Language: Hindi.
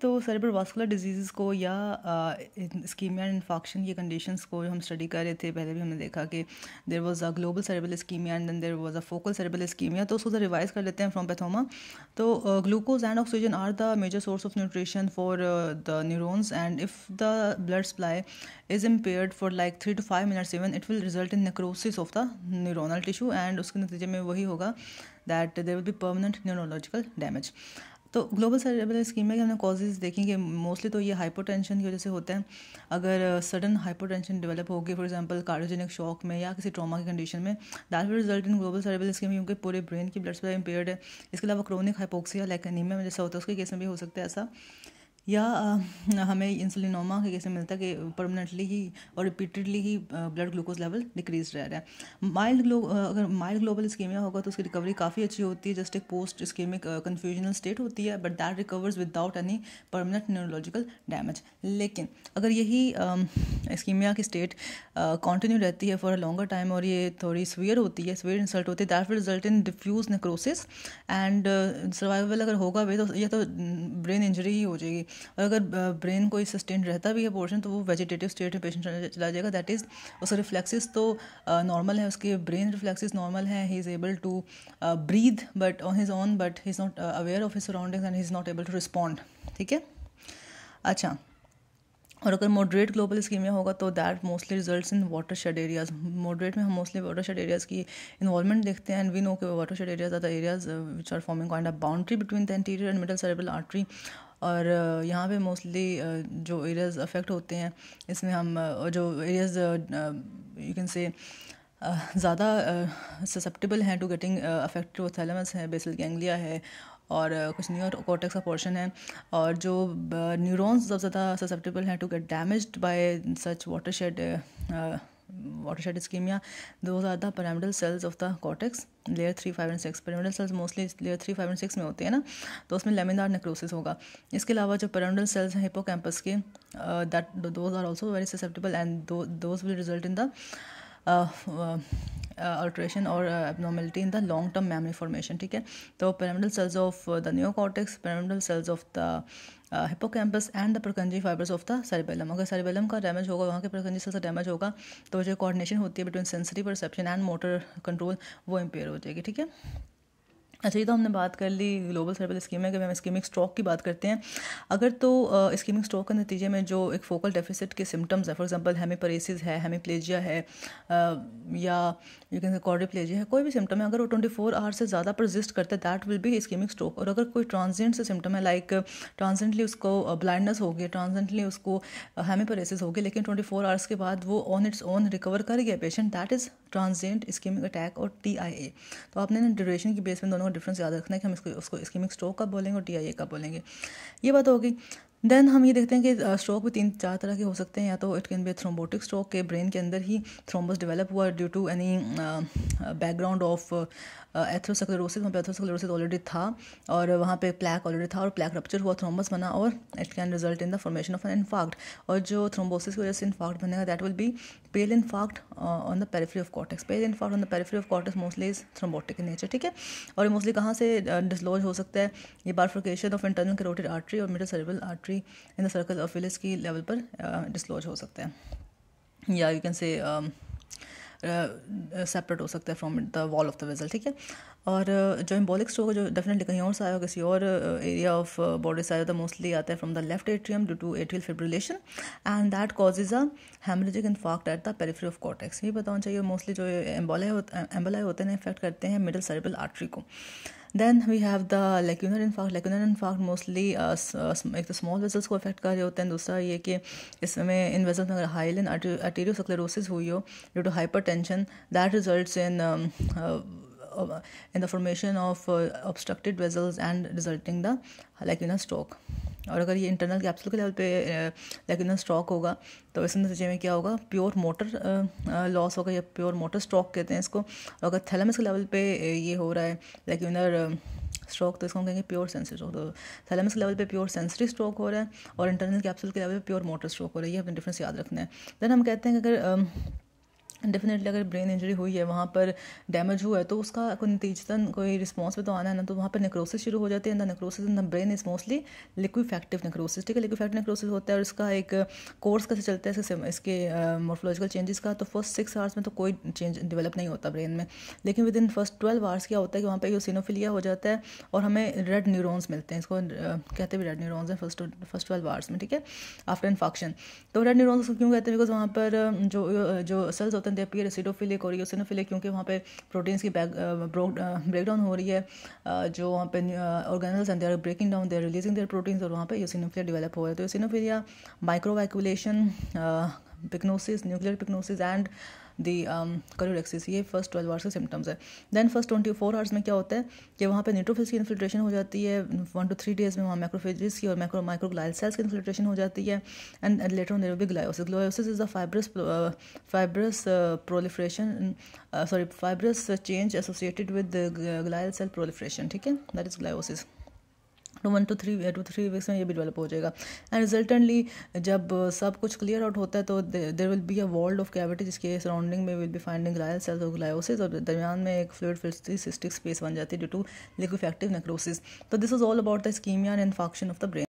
तो सेरेब्रल वास्कुलर डिजीज़ को या स्कीमिया एंड इन्फॉक्शन की कंडीशंस को हम स्टडी कर रहे थे पहले भी हमने देखा कि there was a global cerebral ischaemia and then there was a focal cerebral ischaemia तो उसको रिवाइज कर लेते हैं फ्रॉम पैथोमा तो glucose and oxygen are the major source of nutrition for the neurons and if the blood supply is impaired for like three two five minutes even it will result in necrosis of the neuronal tissue and उसके नतीजे में वही होगा दैट देर विल भी परमानेंट न्यूरोलॉजिकल डैमेज तो ग्लोबल सर्वाइवल स्कीम में हमने कॉजेज़ देखें कि मोस्टली तो ये हाइपोटेंशन की वजह से होते हैं अगर सडन हाइपोटेंशन डेवलप होगी फॉर एग्जांपल कार्डियोजेनिक शॉक में या किसी ट्रॉमा की कंडीशन में that will result in global survival scheme क्योंकि पूरे ब्रेन की ब्लड सप्लाई इंपेयर्ड है इसके अलावा क्रोनिक हाइपोक्सिया लाइक एनीमिया में जैसा होता है उसके केस में भी हो सकता है ऐसा या हमें इंसुलिनोमा के कैसे मिलता है कि परमानेंटली ही और रिपीटेडली ही ब्लड ग्लूकोज लेवल डिक्रीज रह रहा है माइल्ड ग्लो अगर माइल्ड ग्लोबल स्कीमिया होगा तो उसकी रिकवरी काफ़ी अच्छी होती है जस्ट एक पोस्ट स्कीमिक कन्फ्यूजनल स्टेट होती है but that recovers without any permanent neurological damage लेकिन अगर यही स्कीमिया की स्टेट कॉन्टिन्यू रहती है फॉर अ लॉन्गर टाइम और ये थोड़ी स्वेयर होती है स्वेयर इंसल्ट होती है that will result in diffuse necrosis and survival अगर होगा वे तो यह तो ब्रेन इंजरी ही हो जाएगी और अगर ब्रेन कोई सस्टेन रहता भी है पोर्शन तो वो वेजिटेटिव स्टेट में पेशेंट चला जाएगा दैट इज़ उसका रिफ्लेक्सिस तो नॉर्मल है उसके ब्रेन रिफ्लेक्सिस नॉर्मल है he is able to breathe but on his on but he is not aware of his surroundings and he is not able to respond ठीक है अच्छा और अगर मॉडरेट ग्लोबल में होगा तो that mostly result in watershed areas moderate में हम मोस्टली वाटर शेड एरियाज की इन्वॉल्वमेंट देखते हैं एंड वी नो के watershed areas are the areas which are forming kind of boundary between the anterior and middle cerebral artery और यहाँ पे मोस्टली जो एरियाज़ अफेक्ट होते हैं इसमें हम जो एरियाज़ यू कैन से ज़्यादा ससेप्टेबल हैं टू गेटिंग अफेक्टेड वो थैलमस हैं बेसल गैंग्लिया है और कुछ न्यूर कॉर्टेक्स का पोर्शन है और जो न्यूरॉन्स सबसे ज़्यादा ससेप्टेबल हैं to get damage by such watershed watershed ischemia those are the pyramidal cells of the cortex layer three five and six pyramidal cells mostly layer three five and six में होते हैं ना तो उसमें लेमिनार नेक्रोसिस होगा इसके अलावा जो पेरामिडल सेल्स हैं हिपो कैंपस के that those are also very susceptible and those will result in the alteration और abnormality in the long term memory formation ठीक है तो pyramidal cells of the neocortex pyramidal cells of the hippocampus and the Purkinje fibers of the cerebellum अगर सरबेलम का डैमेज होगा वहाँ के प्रकंजी सेल से डैमेज होगा तो जो कोऑर्डिनेशन होती है between sensory perception and motor control वो इम्पेयर हो जाएगी ठीक है अच्छा ये तो हमने बात कर ली ग्लोबल सर्वल है अगर हम स्कीमिक स्ट्रोक की बात करते हैं अगर तो स्कीमिक स्ट्रोक के नतीजे में जो एक फोकल डेफिसिट के सिम्टम्स हैं फॉर एग्जांपल हेमीपरेसिस है हेमीप्लेजिया है या यू कैन कॉर्डिप्लेजिया है कोई भी सिम्टम है अगर वो ट्वेंटी फोर आवर से ज़्यादा प्रजिस्ट करता है that will be ischaemic stroke और अगर कोई ट्रांजेंट से सिम्टम है लाइक ट्रांजेंटली उसको ब्लाइंडनेस हो गया ट्रांजेंटली उसको हेमीपरेसिस हो गया लेकिन ट्वेंटी फोर आवर्स के बाद वो ऑन इट्स ओन रिकवर कर गया patient that is transient ischaemic attack और टी आई ए तो आपने ना ड्यूरेशन की बेस में दोनों का डिफरेंस याद रखना है कि हम इसको उसको स्कीमिक स्ट्रोक कब बोलेंगे और टी कब बोलेंगे ये बात तो होगी देन हम ये देखते हैं कि स्ट्रोक uh, भी तीन चार तरह के हो सकते हैं या तो it can be thrombotic stroke के ब्रेन के अंदर ही थ्रोम्बस डेवलप हुआ due to any background of atherosclerosis वहाँ पे एथ्रोसक्लेरोसिस ऑलरेडी था और वहाँ पे प्लैक ऑलरेडी था और प्लैक रप्चर हुआ थ्रोम्बस बना और it can result in the formation of an infarct और जो थ्रोम्बोसिस की वजह से इनफाक्ट बनेगा that will be pale infarct on the periphery of cortex pale infarct on the periphery of cortex mostly is thrombotic in nature ठीक है और मोस्टली कहाँ से डिसलोज uh, हो सकता है ये bifurcation of internal carotid artery और middle cerebral artery geometry in the circle of Willis की लेवल पर डिस्क्लोज हो सकते हैं या यू कैन से सेपरेट हो सकता है from the wall of the vessel ठीक है और जो एम्बोलिक स्ट्रोक जो डेफिनेटली कहीं और से आया हो किसी और एरिया ऑफ बॉडी से आया तो मोस्टली आता है from the left atrium due to atrial fibrillation and that causes a haemorrhagic infarct at the periphery of cortex ये बताना चाहिए मोस्टली जो एम्बोलाई होते एम्बोलाई होते हैं इफेक्ट करते हैं मिडल सर्बल आर्ट्री को then we have the lacunar infarct lacunar infarct mostly एक तो स्मॉल वेजल्स को अफेक्ट कर रहे होते हैं दूसरा ये कि इसमें इन वेजल्स में अगर हाई हाइलिन अटेरियोसक्लेरोसिस हुई हो due to hypertension that result in in the formation of obstructed vessels and resulting the lacunar stroke और अगर ये इंटरनल कैप्सूल के लेवल पे लेकिन इन स्ट्रोक होगा तो इस नतीजे में क्या होगा प्योर मोटर लॉस होगा या प्योर मोटर स्ट्रोक कहते हैं इसको और अगर थैलमस के लेवल पे ये हो रहा है लेकिन स्ट्रोक तो इसको हम कहेंगे प्योर सेंसरी स्ट्रोक तो के लेवल पे प्योर सेंसरी स्ट्रोक हो रहा है और इंटरनल कैप्सूल के लेवल पे प्योर मोटर स्ट्रोक हो रहा है ये अपने डिफरेंस याद रखना है देन हम कहते हैं कि अगर डेफिनेटली अगर ब्रेन इंजरी हुई है वहाँ पर डैमेज हुआ है तो उसका कोई नतीजतन कोई रिस्पॉन्स भी तो आना है ना तो वहाँ पर नेक्रोसिस शुरू हो जाती है ना necrosis in the brain is mostly liquefactive necrosis ठीक है लिक्विफैक्टिव नेक्रोसिस होता है और इसका एक कोर्स कैसे चलता है इसके इसके मोर्फोलॉजिकल चेंजेस का तो फर्स्ट सिक्स आवर्स में तो कोई चेंज डेवलप नहीं होता ब्रेन में लेकिन within first twelve hours क्या होता है कि वहाँ पर यूसिनोफिलिया हो जाता है और हमें रेड न्यूरोन्स मिलते हैं इसको कहते भी रेड न्यूरोन्स हैं फर्स्ट फर्स्ट ट्वेल्व आवर्स में ठीक है आफ्टर इन्फॉक्शन तो रेड न्यूरोन्स क्यों कहते हैं बिकॉज वहाँ पर जो जो सेल्स होते हैं often they appear acidophilic और eosinophilic क्योंकि वहाँ पे प्रोटीन्स की ब्रेक डाउन हो रही है जो वहाँ पे organelles and their breaking down their releasing their proteins और वहाँ पर यूसिनोफिलिया डेवलप हो रहा है तो eosinophilia microvacuolation pyknosis nuclear pyknosis and the karyorrhexis um, ये फर्स्ट ट्वेल्व आवर्स के सिम्टम्स है then first twenty four hours में क्या होता है कि वहाँ पर न्यूट्रोफिज की इन्फिल्ट्रेशन हो जाती है वन टू थ्री डेज में वहाँ माइक्रोफेजिस की और माइक्रो माइक्रोग्लाइल सेल्स की इन्फिल्ट्रेशन हो जाती है and later on there be gliosis gliosis is the fibrous fibrous proliferation sorry fibrous change associated with glial cell proliferation ठीक है that is gliosis two one two three two three weeks में ये भी डेवलप हो जाएगा एंड रिजल्टेंटली जब uh, सब कुछ क्लियर आउट होता है तो there will be a world of cavity जिसके सराउंडिंग में will be finding glial cells और ग्लायोसिस और दरमियान में एक फ्लूड फिल्टी सिस्टिक स्पेस बन जाती है ड्यू टू लिक्विफेक्टिव नेक्रोसिस तो this is all about the ischaemia and function of the brain